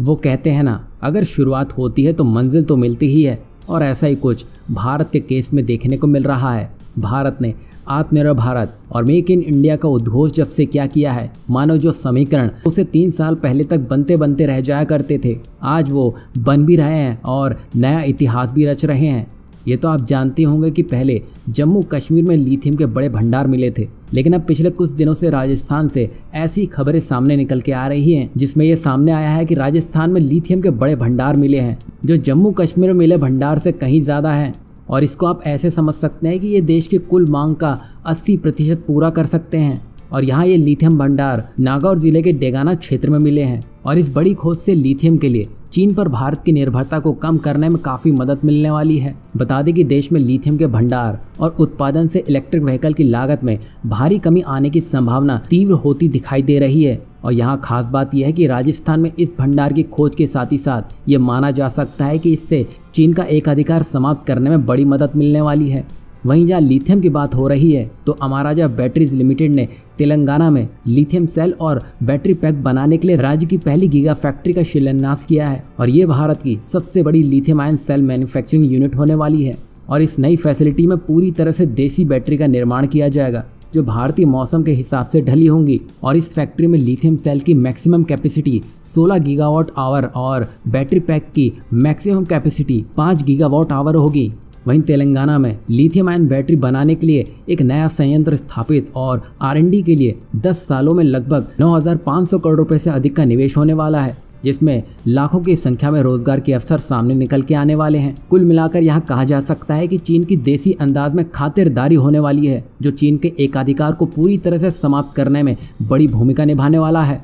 वो कहते हैं ना अगर शुरुआत होती है तो मंजिल तो मिलती ही है और ऐसा ही कुछ भारत के केस में देखने को मिल रहा है भारत ने आत्मनिर्भर भारत और मेक इन इंडिया का उद्घोष जब से क्या किया है मानो जो समीकरण उसे तीन साल पहले तक बनते बनते रह जाया करते थे आज वो बन भी रहे हैं और नया इतिहास भी रच रहे हैं ये तो आप जानते होंगे कि पहले जम्मू कश्मीर में लिथियम के बड़े भंडार मिले थे लेकिन अब पिछले कुछ दिनों से राजस्थान से ऐसी खबरें सामने निकल के आ रही हैं जिसमें ये सामने आया है कि राजस्थान में लिथियम के बड़े भंडार मिले हैं जो जम्मू कश्मीर में मिले भंडार से कहीं ज़्यादा है और इसको आप ऐसे समझ सकते हैं कि ये देश की कुल मांग का अस्सी प्रतिशत पूरा कर सकते हैं और यहाँ ये लिथियम भंडार नागौर ज़िले के डेगाना क्षेत्र में मिले हैं और इस बड़ी खोज से लिथियम के लिए चीन पर भारत की निर्भरता को कम करने में काफ़ी मदद मिलने वाली है बता दें कि देश में लिथियम के भंडार और उत्पादन से इलेक्ट्रिक व्हीकल की लागत में भारी कमी आने की संभावना तीव्र होती दिखाई दे रही है और यहाँ खास बात यह है कि राजस्थान में इस भंडार की खोज के साथ ही साथ ये माना जा सकता है कि इससे चीन का एकाधिकार समाप्त करने में बड़ी मदद मिलने वाली है वहीं जहाँ लिथियम की बात हो रही है तो अमाराजा बैटरीज लिमिटेड ने तेलंगाना में लिथियम सेल और बैटरी पैक बनाने के लिए राज्य की पहली गीगा फैक्ट्री का शिलान्यास किया है और ये भारत की सबसे बड़ी lithium ion cell manufacturing unit होने वाली है और इस नई फैसिलिटी में पूरी तरह से देसी बैटरी का निर्माण किया जाएगा जो भारतीय मौसम के हिसाब से ढली होंगी और इस फैक्ट्री में लिथियम सेल की मैक्सिमम कैपेसिटी 16 गीगावाट आवर और बैटरी पैक की मैक्सिमम कैपेसिटी 5 गीगावाट आवर होगी वहीं तेलंगाना में लिथियम आयन बैटरी बनाने के लिए एक नया संयंत्र स्थापित और आर के लिए 10 सालों में लगभग 9,500 करोड़ रुपए से अधिक का निवेश होने वाला है जिसमें लाखों की संख्या में रोजगार के अवसर सामने निकल के आने वाले हैं कुल मिलाकर यहाँ कहा जा सकता है कि चीन की देसी अंदाज में खातिरदारी होने वाली है जो चीन के एकाधिकार को पूरी तरह से समाप्त करने में बड़ी भूमिका निभाने वाला है